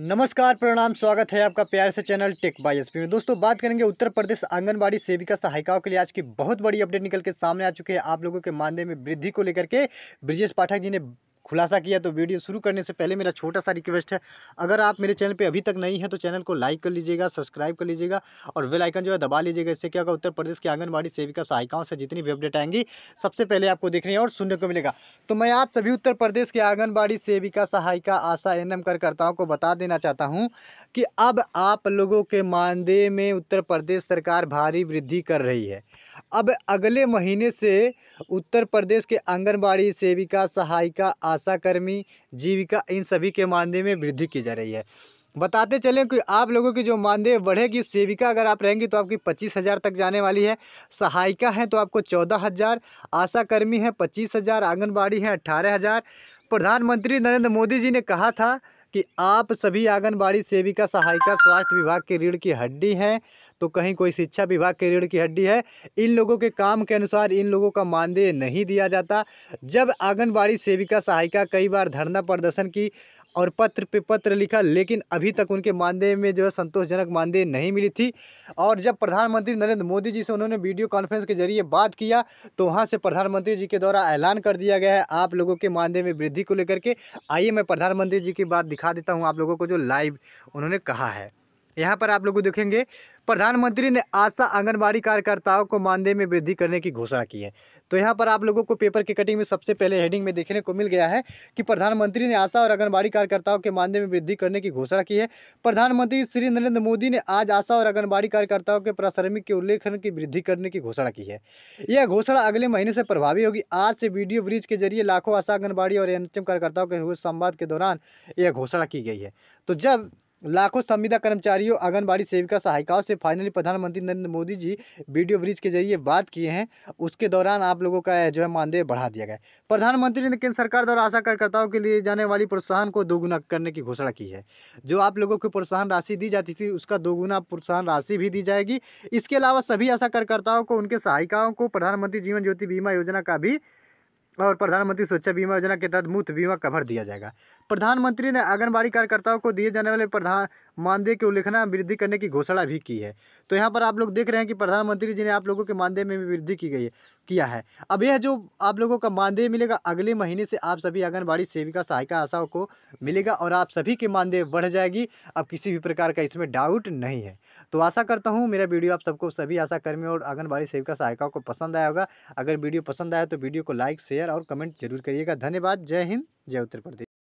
नमस्कार प्रणाम स्वागत है आपका प्यार से चैनल टेक बाई एस में दोस्तों बात करेंगे उत्तर प्रदेश आंगनबाड़ी सेविका सहायिकाओं के लिए आज की बहुत बड़ी अपडेट निकल के सामने आ चुके हैं आप लोगों के मानदेय में वृद्धि को लेकर के ब्रिजेश पाठक जी ने खुलासा किया तो वीडियो शुरू करने से पहले मेरा छोटा सा रिक्वेस्ट है अगर आप मेरे चैनल पे अभी तक नहीं है तो चैनल को लाइक कर लीजिएगा सब्सक्राइब कर लीजिएगा और बेल आइकन जो है दबा लीजिएगा इससे क्या होगा उत्तर प्रदेश की आंगनबाड़ी सेविका सहायिकाओं से जितनी भी अपडेट आएंगी सबसे पहले आपको देखने और सुनने को मिलेगा तो मैं आप सभी उत्तर प्रदेश के आंगनबाड़ी सेविका सहायिका आशा एन कार्यकर्ताओं को बता देना चाहता हूँ कि अब आप लोगों के मानदेय में उत्तर प्रदेश सरकार भारी वृद्धि कर रही है अब अगले महीने से उत्तर प्रदेश के आंगनबाड़ी सेविका सहायिका आशाकर्मी जीविका इन सभी के मानदेय में वृद्धि की जा रही है बताते चलें कि आप लोगों की जो मानदेय बढ़ेगी सेविका अगर आप रहेंगी तो आपकी पच्चीस हज़ार तक जाने वाली है सहायिका हैं तो आपको चौदह हज़ार आशाकर्मी है पच्चीस हज़ार आंगनबाड़ी है अट्ठारह हज़ार प्रधानमंत्री नरेंद्र मोदी जी ने कहा था कि आप सभी आंगनबाड़ी सेविका सहायिका स्वास्थ्य विभाग के रीढ़ की हड्डी हैं तो कहीं कोई शिक्षा विभाग के रीढ़ की हड्डी है इन लोगों के काम के अनुसार इन लोगों का मानदेय नहीं दिया जाता जब आंगनबाड़ी सेविका सहायिका कई बार धरना प्रदर्शन की और पत्र पे पत्र लिखा लेकिन अभी तक उनके मानदेय में जो है संतोषजनक मानदेय नहीं मिली थी और जब प्रधानमंत्री नरेंद्र मोदी जी से उन्होंने वीडियो कॉन्फ्रेंस के जरिए बात किया तो वहाँ से प्रधानमंत्री जी के द्वारा ऐलान कर दिया गया है आप लोगों के मानदेय में वृद्धि को लेकर के आइए मैं प्रधानमंत्री जी की बात दिखा देता हूँ आप लोगों को जो लाइव उन्होंने कहा है यहाँ पर आप लोग देखेंगे प्रधानमंत्री ने आशा आंगनबाड़ी कार्यकर्ताओं को मानदेय में वृद्धि करने की घोषणा की है तो यहाँ पर आप लोगों को पेपर की कटिंग में सबसे पहले हेडिंग में देखने को मिल गया है कि प्रधानमंत्री ने आशा और आंगनबाड़ी कार्यकर्ताओं के मानदेय में वृद्धि करने की घोषणा की है प्रधानमंत्री श्री नरेंद्र मोदी ने आज आशा और आंगनबाड़ी कार्यकर्ताओं के प्रासमिक के उल्लेखन की वृद्धि करने की घोषणा की है यह घोषणा अगले महीने से प्रभावी होगी आज से वीडियो ब्रिज के जरिए लाखों आशा आंगनबाड़ी और एन कार्यकर्ताओं के हुए संवाद के दौरान यह घोषणा की गई है तो जब लाखों संविदा कर्मचारियों आंगनबाड़ी सेविका सहायिकाओं से फाइनली प्रधानमंत्री नरेंद्र मोदी जी वीडियो ब्रिज के जरिए बात किए हैं उसके दौरान आप लोगों का जो है मानदेय बढ़ा दिया गया प्रधानमंत्री ने केंद्र सरकार द्वारा आशा कार्यकर्ताओं के लिए जाने वाली प्रोत्साहन को दोगुना करने की घोषणा की है जो आप लोगों को प्रोत्साहन राशि दी जाती थी उसका दोगुना प्रोत्साहन राशि भी दी जाएगी इसके अलावा सभी आशा कार्यकर्ताओं को उनके सहायिकाओं को प्रधानमंत्री जीवन ज्योति बीमा योजना का भी और प्रधानमंत्री सुरक्षा बीमा योजना के तहत मुफ्त बीमा कवर दिया जाएगा प्रधानमंत्री ने आंगनबाड़ी कार्यकर्ताओं को दिए जाने वाले प्रधान मानदेय के उल्लेखना वृद्धि करने की घोषणा भी की है तो यहाँ पर आप लोग देख रहे हैं कि प्रधानमंत्री जी ने आप लोगों के मानदेय में भी वृद्धि की गई है किया है अब यह जो आप लोगों का मानदेय मिलेगा अगले महीने से आप सभी आंगनबाड़ी सेविका सहायिका आशाओं को मिलेगा और आप सभी के मानदेय बढ़ जाएगी अब किसी भी प्रकार का इसमें डाउट नहीं है तो आशा करता हूँ मेरा वीडियो आप सबको सभी आशाकर्मियों और आंगनबाड़ी सेविका सहायिकाओं को पसंद आया होगा अगर वीडियो पसंद आया तो वीडियो को लाइक शेयर और कमेंट जरूर करिएगा धन्यवाद जय हिंद जय उत्तर प्रदेश